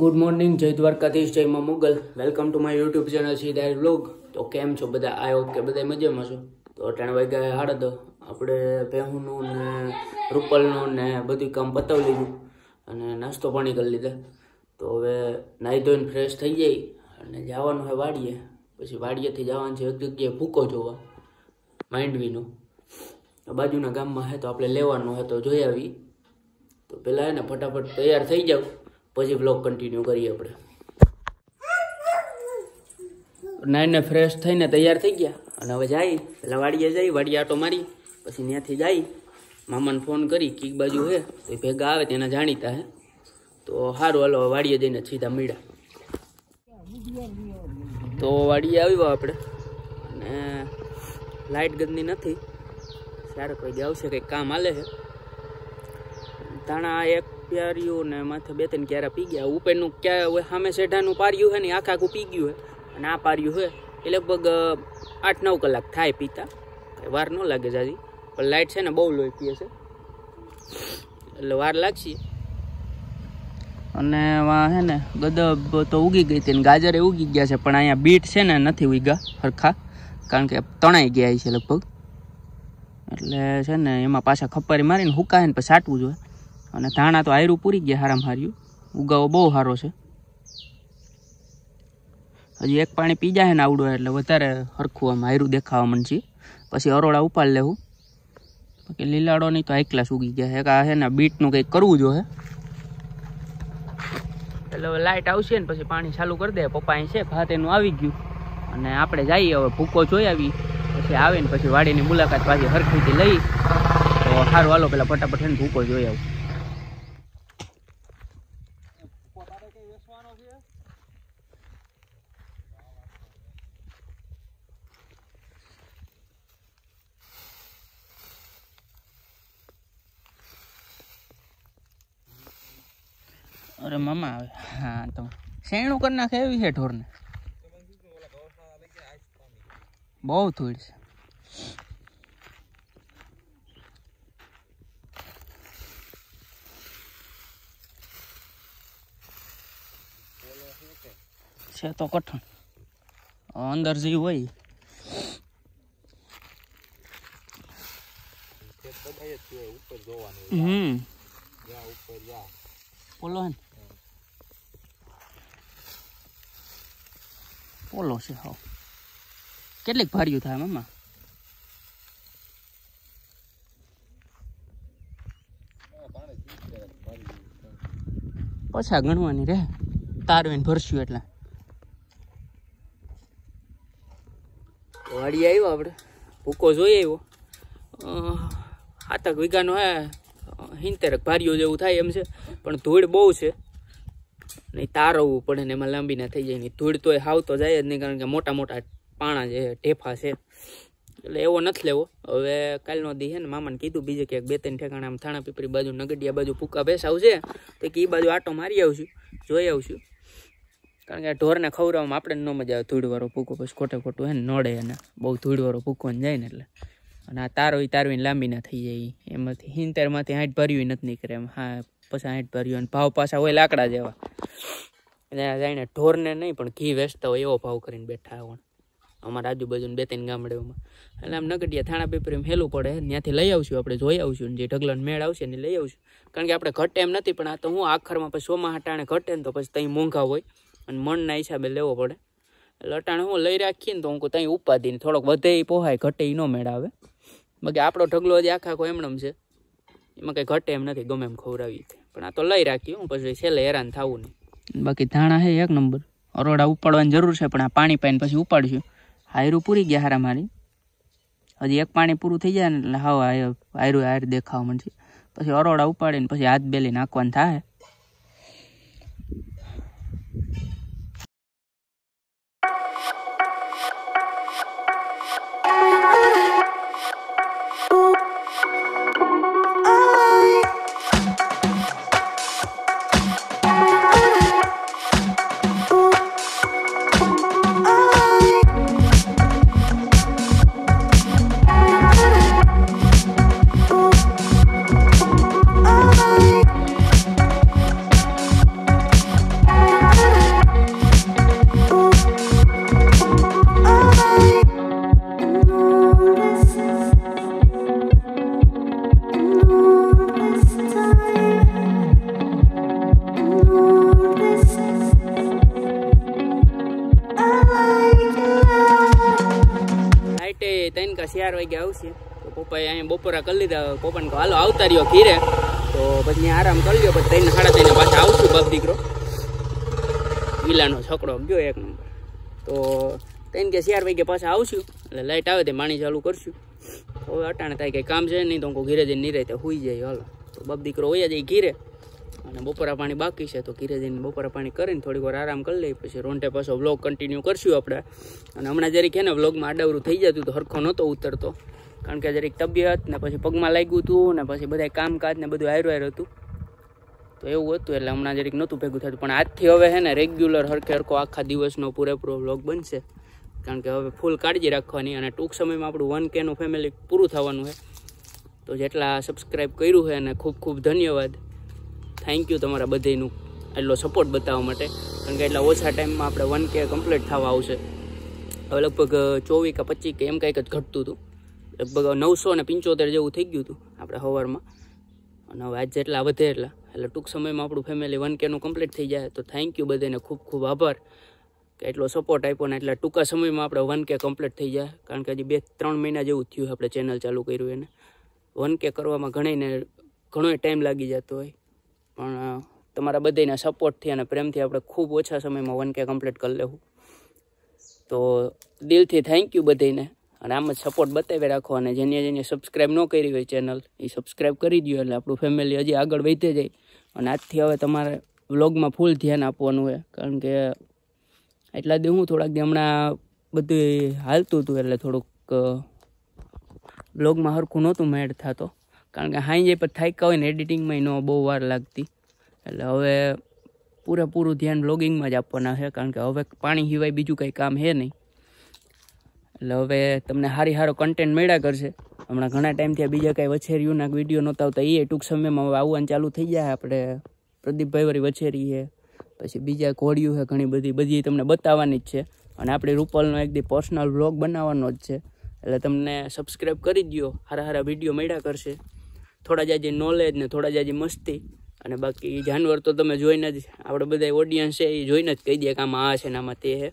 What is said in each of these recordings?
Good morning જય દ્વારકાધીશ જય મા Mogal welcome to my YouTube channel સીધા વ્લોગ તો કેમ છો બધા આ ઓકે બધા મજામાં છો તો અટાણ વાગ્યા હાડ આપણે ભેહુંનું ને રૂપલનું ને બધું કામ પતાવી લીધું અને નાસ્તો પાણી કરી લીધા તો હવે નાહી ધોઈને ફ્રેશ થઈ જઈ અને જવાનું હોય વાડીએ પછી વાડીએથી જવાનું છે એક જગ્યાએ ભૂકો જોવા માંડવીનો બાજુના ગામમાં હે તો આપણે લેવાનું હે તો જોઈ આવી તો પહેલાં એને ફટાફટ તૈયાર થઈ જાવ પછી બ્લોગ કન્ટિન્યુ કરીએ આપણે નાઈને ફ્રેશ થઈને તૈયાર થઈ ગયા અને હવે જાય પહેલાં વાડીએ જઈ વાડીએ આટો મારી પછી ત્યાંથી જાય મામાને ફોન કરી કીક બાજુ હે તો ભેગા આવે તેને જાણીતા હે તો સારું હાલો વાડીએ જઈને સીધા મળ્યા તો વાડીએ આવ્યો આપણે અને લાઇટ ગંદની નથી સારા કોઈ આવશે કંઈક કામ હાલે છે તાણા એક પ્યાર્યું ને માથે બે ત્રણ ક્યારે પી ગયા ઉપરનું ક્યાં સામે શેઢાનું પાર્યું છે ને આખા આખું પી ગયું છે અને આ પાર્યું છે એ લગભગ આઠ નવ કલાક થાય પીતા વાર ન લાગે જાજી પણ લાઇટ છે ને બહુ લોહી પીએ છે એટલે વાર લાગશે અને વાં છે ને ગદબ તો ઉગી ગઈ હતી ને ગાજરે ઉગી ગયા છે પણ અહીંયા બીટ છે ને નથી ઉગ્યા સરખા કારણ કે તણાઈ ગયા છે લગભગ એટલે છે ને એમાં પાછા ખપારી મારીને ને પછી સાટવું જોઈએ અને ધાણા તો આયરું પૂરી ગયા હારામ હાર્યું ઉગાવો બહુ સારો છે હજી એક પાણી પીજા જાય ને આવડો એટલે વધારે હરખું આમ આયરું દેખાવા મન છે પછી અરોડા ઉપાડ લેવું બાકી લીલાડો નહીં તો આઈકલા ઉગી ગયા એક આ છે ને બીટનું કંઈક કરવું જોઈએ એટલે હવે લાઇટ આવશે ને પછી પાણી ચાલુ કરી દે પપ્પા અહીં છે ભાત એનું આવી ગયું અને આપણે જઈએ હવે ભૂકો જોઈ આવી પછી આવીને પછી વાડીની મુલાકાત પાછી હરખીથી લઈ તો સારું હાલો પેલા ફટાફટ ભૂકો જોઈ આવું અરે મામા આવે હા તો શેણું કરી નાખે એવી છે ઢોરને બહુ ધૂળ છે છે તો કઠણ અંદર જે હોય હમ ઉપર જોવાનું હમ ઉપર જા બોલો ને ઓલો છે હા કેટલીક ભાર્યું થાય મામા પછા ગણવાની રે તારવીને ભરશું એટલે વાડી આવ્યો આપણે ભૂકો જોઈ આવ્યો હાથક વિઘાનો હે હિંતેરક ભારીઓ જેવું થાય એમ છે પણ ધૂળ બહુ છે ને તારવવું પડે ને એમાં લાંબી ના થઈ જાય ને ધૂળ તો એ હાવ તો જાય જ નહીં કારણ કે મોટા મોટા પાણા છે ઢેફા છે એટલે એવો નથી લેવો હવે કાલનો દી છે ને મામાને કીધું બીજે કે બે ત્રણ ઠેકાણા આમ થાણા પીપરી બાજુ નગડિયા બાજુ ભૂકા ભેસાવ છે તો કે એ બાજુ આટો મારી આવશું જોઈ આવશું કારણ કે ઢોરને ખવડાવવામાં આપણે ન મજા આવે ધૂળવાળો ભૂકો પછી ખોટે ખોટું હે ને નડે અને બહુ ધૂળવાળો પૂકો જાય ને એટલે અને આ તારો તારવીને લાંબી ના થઈ જાય એમાંથી હિંતેરમાંથી હાઈટ ભર્યું નથી નીકળે એમ હા પચાસ આઠ ભર્યો અને ભાવ પાછા હોય લાકડા જેવા અને જાણે ઢોરને નહીં પણ ઘી વેચતા હોય એવો ભાવ કરીને બેઠા હોય અમારા આજુબાજુ બે ત્રણ ગામડેઓમાં એટલે આમ નગડિયા થાણા પેપર હેલું પડે ત્યાંથી લઈ આવશું આપણે જોઈ આવશું જે ઢગલાનો મેળ આવશે ને લઈ આવશું કારણ કે આપણે ઘટ એમ નથી પણ આ તો હું આખરમાં પછી સોમાં હટાણે ઘટે ને તો પછી ત્યાં મોંઘા હોય અને મનના હિસાબે લેવો પડે એટલે અટાણે હું લઈ રાખીને તો હું ત્યાં ઉપાધિને થોડોક વધે એ પોહાય ઘટે એ ન મેળ આવે બાકી આપણો ઢગલો હજી આખા કોઈ એમણમ છે એમાં કંઈ ઘટે એમ નથી ગમે એમ ખવડાવીએ પણ આ તો લઈ રાખ્યું પછી છેલ્લે હેરાન થવું નહીં બાકી ધાણા છે એક નંબર અરોડા ઉપાડવાની જરૂર છે પણ આ પાણી પાઈને પછી ઉપાડશું હાયરું પૂરી ગયા હારા મારી હજી એક પાણી પૂરું થઈ જાય ને એટલે હા હાયરું હાર દેખાવ મળશે પછી અરોડા ઉપાડીને પછી હાથ બેલી નાખવાનું થાય આવશે તો પપ્પાએ અહીંયા બપોરા કરી લીધા પપ્પાને હાલો આવતા રહ્યો ઘીરે તો પછી આરામ કરી લ્યો પછી ત્રણ સાડા ત્રણ પાછા આવશું બાપ દીકરો ગીલાનો છકડો ગયો એક નંબર તો ત્રણ કે ચાર કે પાછા આવશું એટલે લાઇટ આવે તે માણી ચાલુ કરશું હવે અટાણે થાય કંઈ કામ છે નહીં તો હું ઘીરે જઈને નિરાય તે હોઈ જાય હાલો તો બાપ દીકરો હોય જાય ઘીરે અને બપોરા પાણી બાકી છે તો ઘીરે જઈને બપોરા પાણી કરીને થોડીક વાર આરામ કરી લઈ પછી રોન્ટે પાછો વ્લોગ કન્ટિન્યુ કરશું આપણે અને હમણાં જ્યારે કે ને વ્લોગમાં આડાવરું થઈ જતું તો હરખો નહોતો ઉતરતો કારણ કે જરીક તબિયત ને પછી પગમાં લાગ્યું હતું ને પછી બધા કામકાજ ને બધું આયરું આયરું હતું તો એવું હતું એટલે હમણાં જરીક નહોતું ભેગું થતું પણ આજથી હવે હે ને રેગ્યુલર હરખે હરખો આખા દિવસનો પૂરેપૂરો બ્લોગ બનશે કારણ કે હવે ફૂલ કાળજી રાખવાની અને ટૂંક સમયમાં આપણું વન કેનું ફેમિલી પૂરું થવાનું છે તો જેટલા સબસ્ક્રાઈબ કર્યું છે અને ખૂબ ખૂબ ધન્યવાદ થેન્ક યુ તમારા બધેનું એટલો સપોર્ટ બતાવવા માટે કારણ કે એટલા ઓછા ટાઈમમાં આપણે વન કે કમ્પ્લીટ થવા આવશે હવે લગભગ ચોવીસ કે પચીસ કે એમ કંઈક જ ઘટતું હતું લગભગ નવસો અને પંચોતેર જેવું થઈ ગયું હતું આપણે સવારમાં અને હવે આજ જેટલા વધે એટલા એટલે ટૂંક સમયમાં આપણું ફેમિલી વન કેનું કમ્પ્લીટ થઈ જાય તો થેન્ક યુ બધાને ખૂબ ખૂબ આભાર કે એટલો સપોર્ટ આપ્યો ને એટલા ટૂંકા સમયમાં આપણે વન કે કમ્પ્લીટ થઈ જાય કારણ કે હજી બે ત્રણ મહિના જેવું થયું આપણે ચેનલ ચાલુ કર્યું એને વન કે કરવામાં ઘણીને ઘણો ટાઈમ લાગી જતો હોય પણ તમારા બધાના સપોર્ટથી અને પ્રેમથી આપણે ખૂબ ઓછા સમયમાં વન કે કમ્પ્લીટ કરી લેવું તો દિલથી થેન્ક યુ બધાને અને આમ જ સપોર્ટ બતાવી રાખો અને જેને જેને સબસ્ક્રાઈબ ન કરી હોય ચેનલ એ સબસ્ક્રાઈબ કરી દો એટલે આપણું ફેમિલી હજી આગળ વધે જાય અને આજથી હવે તમારે વ્લોગમાં ફૂલ ધ્યાન આપવાનું હોય કારણ કે એટલા દે હું થોડાક દી હમણાં બધું હાલતું હતું એટલે થોડુંક બ્લોગમાં સરખું નહોતું મેડ થતો કારણ કે હાઈ જાય પણ થાક્યા હોય ને એડિટિંગમાં એનો બહુ વાર લાગતી એટલે હવે પૂરેપૂરું ધ્યાન બ્લોગિંગમાં જ આપવાના છે કારણ કે હવે પાણી સિવાય બીજું કંઈ કામ છે નહીં એટલે હવે તમને સારી સારો કન્ટેન્ટ મળ્યા કરશે હમણાં ઘણા ટાઈમથી બીજા કાંઈ વછેરીઓના વિડીયો નહોતા આવતા એ ટૂંક સમયમાં હવે આવવાનું ચાલુ થઈ જાય આપણે પ્રદીપભાઈ વાળી વછેરી છે પછી બીજા ઘોડિયું છે ઘણી બધી બધી તમને બતાવવાની જ છે અને આપણે રૂપલનો એક દી પર્સનલ વ્લોગ બનાવવાનો જ છે એટલે તમને સબસ્ક્રાઈબ કરી દો સારા સારા વિડીયો મળ્યા કરશે થોડા જાજી નોલેજ ને થોડા જાજી મસ્તી અને બાકી જાનવર તો તમે જોઈને જ આપણે બધા ઓડિયન્સ છે એ જોઈને જ કહી દે કે આમાં આ છે ને આમાં તે છે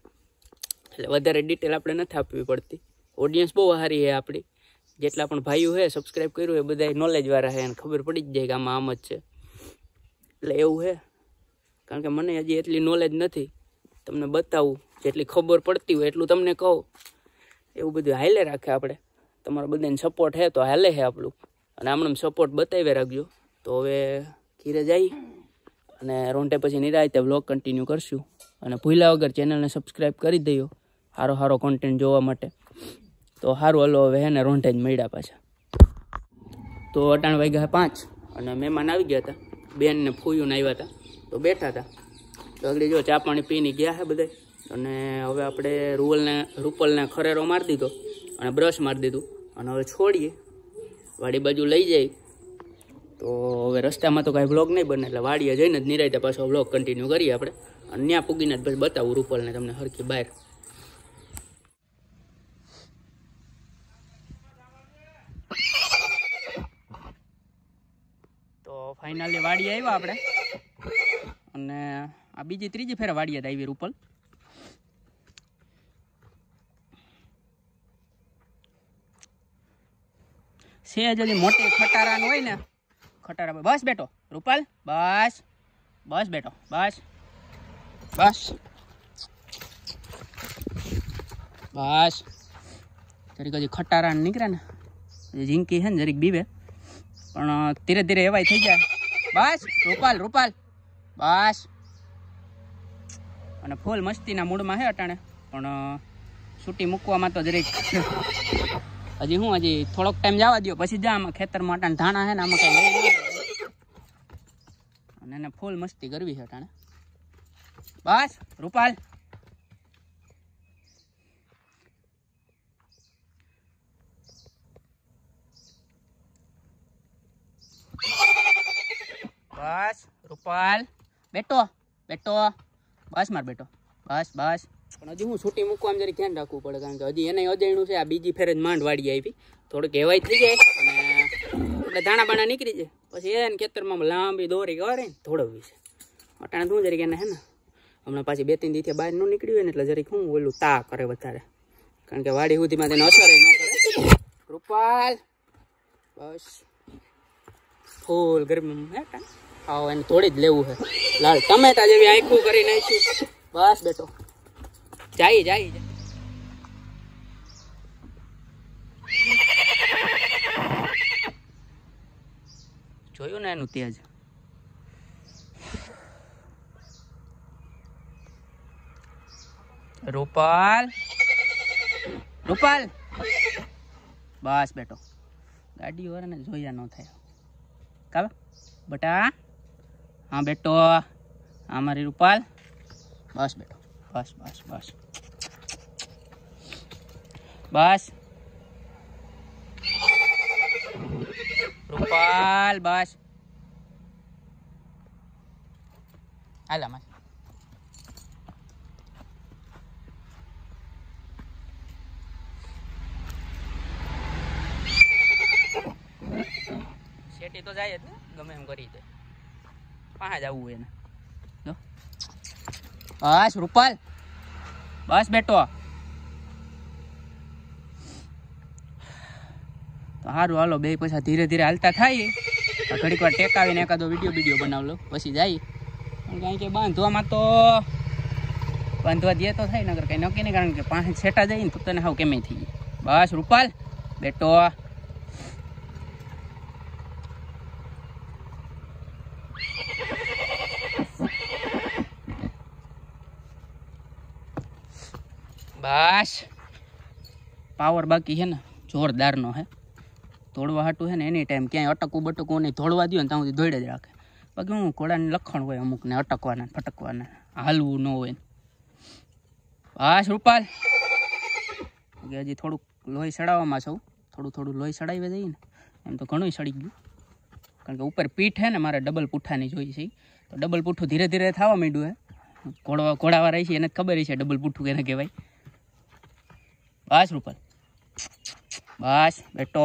એટલે વધારે ડિટેલ આપણે નથી આપવી પડતી ઓડિયન્સ બહુ સારી છે આપણી જેટલા પણ ભાઈઓ હે સબસ્ક્રાઈબ કર્યું એ બધા નોલેજવાળા છે અને ખબર પડી જ જાય કે આમાં આમ જ છે એટલે એવું છે કારણ કે મને હજી એટલી નોલેજ નથી તમને બતાવું જેટલી ખબર પડતી હોય એટલું તમને કહું એવું બધું હાલે રાખે આપણે તમારા બધાને સપોર્ટ છે તો હાલે છે આપણું અને આમણે સપોર્ટ બતાવી રાખજો તો હવે ઘીરે જઈ અને રોંટે પછી નિરાયતે બ્લોગ કન્ટિન્યુ કરશું અને ભૂલ્યા વગર ચેનલને સબસ્ક્રાઈબ કરી દયો સારો સારો કોન્ટેન્ટ જોવા માટે તો સારું હલો હવે હે ને રોંઢે જ મળ્યા પાછા તો અટાણ વાગ્યા પાંચ અને મહેમાન આવી ગયા હતા બેનને ફૂયું આવ્યા હતા તો બેઠા હતા તો આગળ જો ચા પાણી પીને ગયા છે બધે અને હવે આપણે રૂવલને રૂપલને ખરેરો મારી દીધો અને બ્રશ મારી દીધું અને હવે છોડીએ વાડી બાજુ લઈ જાય તો હવે રસ્તામાં તો કાંઈ બ્લોગ નહીં બને એટલે વાડીએ જઈને જ નિરાયતા પાછો બ્લોગ કન્ટિન્યુ કરીએ આપણે અને ત્યાં પૂગીને જ પછી બતાવું રૂપલને તમને હરખી બહાર ફાઇનલી વાડી આવ્યા આપણે અને આ બીજી ત્રીજી ફેર વાડીએ આવી રૂપલ સેજ હજી મોટી ખટારાનું હોય ને ખટારા બસ બેઠો રૂપાલ બસ બસ બેઠો બસ બસ બસ જરીક હજી ખટારા નીકળે ને જિંકી છે ને જરીક બીબે પણ ધીરે ધીરે એવાય થઈ જાય બસ રૂપાલ રૂપાલ બસ અને ફૂલ મસ્તીના મૂડમાં હે અટાણે પણ છૂટી મૂકવામાં તો જ રહી હજી હું હજી થોડોક ટાઈમ જવા દો પછી જા આમાં ખેતરમાં અટાણે ધાણા હે ને આમાં કંઈ અને એને ફૂલ મસ્તી કરવી છે અટાણે બસ રૂપાલ Yeah. બસ રૂપાલ બેટો બેટો બસ માર બેટો બસ બસ પણ હજી હું છૂટી મૂકવા આમ જરી ધ્યાન રાખવું પડે કારણ કે હજી એને અજયણું છે આ બીજી ફેર જ માંડ વાળી આવી થોડુંક હેવાય થઈ જાય અને એટલે દાણા બાણા નીકળી જાય પછી એને ખેતરમાં લાંબી દોરી કરે ધોળવવી છે અટાણે શું જરીક એને હે ને હમણાં પાછી બે ત્રણ દીથી બહાર ન નીકળ્યું હોય ને એટલે જરીક હું ઓલું તા કરે વધારે કારણ કે વાડી સુધીમાં તેને અસર ન કરે રૂપાલ બસ ફૂલ ગરમી હેટા આવો એને થોડી જ લેવું છે લાલ ટમેટા જેવી આખું કરી નાખ્યું બસ બેટો જાય જાય જોયું ને એનું તેજ રૂપાલ રૂપાલ બસ બેટો ગાડી વાળાને જોયા ન થાય કાવ બટા હા બેટો હા મારી રૂપાલ બસ બેટો બસ બસ બસ બસ રૂપાલ બસ હાલ અમારે શેટી તો જાય જ ને ગમે એમ કરી દે પાસે જવું હોય એને બસ રૂપાલ બસ બેટો સારું હાલો બે પૈસા ધીરે ધીરે હાલતા થાય ઘડીક વાર ટેકાવીને એકાદો વિડીયો વિડીયો બનાવલો પછી જાય પણ કારણ કે બાંધવામાં તો બાંધવા દે તો થાય નગર કંઈ નક્કી નહીં કારણ કે પાસે છેટા જાય ને તો તને સાવ કેમ થઈ બસ રૂપાલ બેટો બસ પાવર બાકી છે ને જોરદારનો હે તોડવા હાટું છે ને એની ટાઈમ ક્યાંય અટકવું બટકવું નહીં તોડવા દો ને ત્યાં સુધી દોડે જ રાખે બાકી હું ઘોડાને લખણ હોય અમુકને અટકવાના ફટકવાના હાલવું ન હોય બસ રૂપાલ હજી થોડુંક લોહી ચડાવવામાં છું થોડું થોડું લોહી સડાવી દઈએ ને એમ તો ઘણું સડી ગયું કારણ કે ઉપર પીઠ હે ને મારે ડબલ પૂઠાની જોઈ છે તો ડબલ પૂઠું ધીરે ધીરે થવા માંડ્યું હે ઘોડવા ઘોડાવા રહી છે એને ખબર છે ડબલ પૂઠું એને કહેવાય બસ રૂપલ બસ બેઠો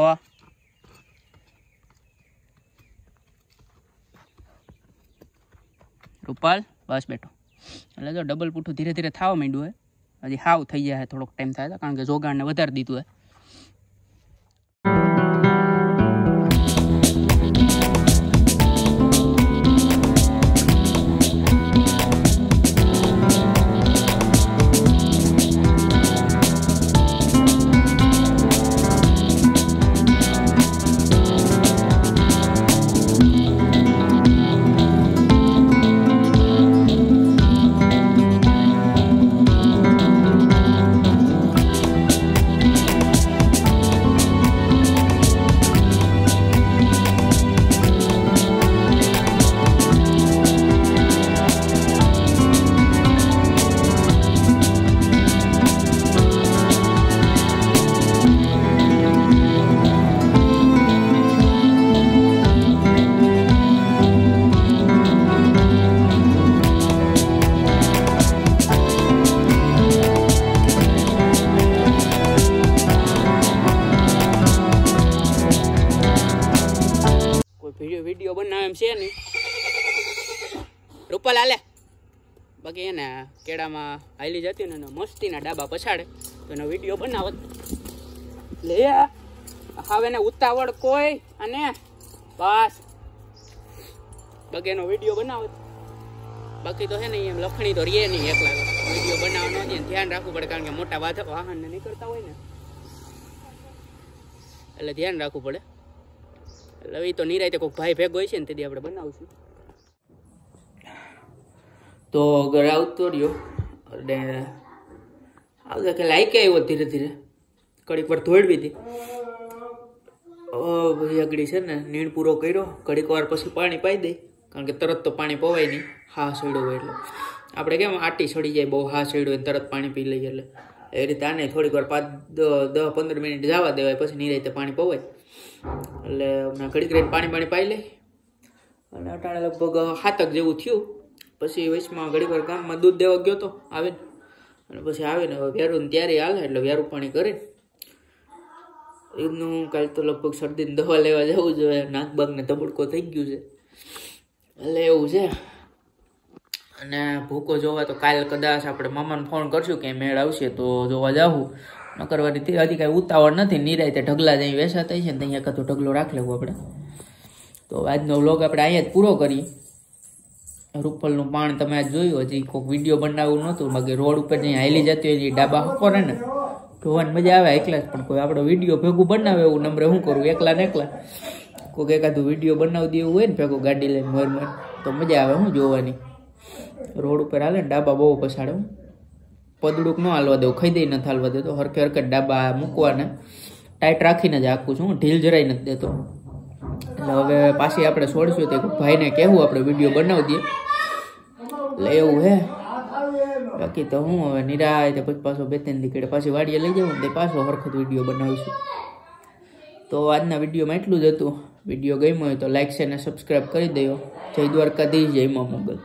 રૂપલ બસ બેઠો એટલે જો ડબલ પૂઠું ધીરે ધીરે થવા માંડ્યું હોય હજી હાવ થઈ જાય થોડોક ટાઈમ થાય કારણ કે જોગાણને વધારે દીધું હોય કેળામાં છે નહીં રૂપલ હાલે બાકી એને કેળામાં હાલી જતી ને મસ્તીના ડાબા પછાડે તો એનો વિડીયો બનાવત લે હવે એને ઉતાવળ કોઈ અને બસ એનો વિડીયો બનાવત બાકી તો હે ને એમ લખણી તો રે નહીં એકલા વિડીયો બનાવવાનો છે ધ્યાન રાખવું પડે કારણ કે મોટા વાહન વાહનને નીકળતા હોય ને એટલે ધ્યાન રાખવું પડે એટલે એ તો નિરાયતે કોઈક ભાઈ ભેગો હોય છે ને તેથી આપણે બનાવશું તો ઘરે આવતો રહ્યો અને આવતા કે લાઈક આવ્યો ધીરે ધીરે કડીક વાર ધોળવી હતી ભાઈ આગળ છે ને નીણ પૂરો કર્યો ઘડીક વાર પછી પાણી પાઈ દઈ કારણ કે તરત તો પાણી પવાય નહીં હા સડ્યો હોય એટલે આપણે કેમ આટી સડી જાય બહુ હા સડ્યો હોય તરત પાણી પી લઈએ એટલે એ રીતે આને થોડીક વાર પાંચ દસ પંદર મિનિટ જવા દેવાય પછી નિરાયતે પાણી પવાય એટલે હમણાં ઘડીક રહીને પાણી પાણી પાઈ લઈ અને અટાણે લગભગ હાથક જેવું થયું પછી વૈશમાં ઘડીક વાર ગામમાં દૂધ દેવા ગયો તો આવીને અને પછી આવીને હવે વ્યારું ત્યારે હાલે એટલે વ્યારું પાણી કરે એમનું કાલ તો લગભગ શરદીની દવા લેવા જવું જોઈએ નાક બાગને તબડકો થઈ ગયું છે એટલે એવું છે અને ભૂકો જોવા તો કાલ કદાચ આપણે મામાને ફોન કરશું કે મેળ આવશે તો જોવા જાવું ન કરવાની તે હજી કાંઈ ઉતાવળ નથી નિરાયતે ઢગલા જઈ વેસાતા છે ને ત્યાં એકાદો ઢગલો રાખી લેવું આપણે તો આજનો વ્લોગ આપણે અહીંયા જ પૂરો કરીએ રૂપલનું પાણ તમે આ જોયું હજી કોઈક વિડીયો બનાવવું નહોતું બાકી રોડ ઉપર જઈ હાલી જતી હોય ડાબા હકોરે ને જોવાની મજા આવે એકલા જ પણ કોઈ આપણો વિડીયો ભેગું બનાવે એવું નંબર શું કરું એકલા ને એકલા કોઈક એકાદું વિડીયો બનાવી દેવું હોય ને ભેગું ગાડી લઈને મોર તો મજા આવે હું જોવાની રોડ ઉપર હાલે ને ડાબા બહુ પછાડે હું પદડુક ન હાલવા દેવું ખઈ નથી હાલવા દેતો હરકે હરકે ડાબા મૂકવાને ટાઈટ રાખીને જ આખું છું ઢીલ જરાય નથી દેતો એટલે હવે પાછી આપણે છોડશું તે ભાઈને કહેવું આપણે વિડીયો બનાવી દઈએ એટલે એવું હે બાકી તો હું હવે નિરાય તે પછી પાછો બે ત્રણ દીકડે પાછી વાડીએ લઈ જાઉં તે પાછો હરખત વિડીયો બનાવીશું તો આજના વિડીયોમાં એટલું જ હતું વિડીયો ગમ્યો હોય તો લાઇક છે અને સબસ્ક્રાઈબ કરી દેજો જય દ્વારકાધીશ જય મા મોગલ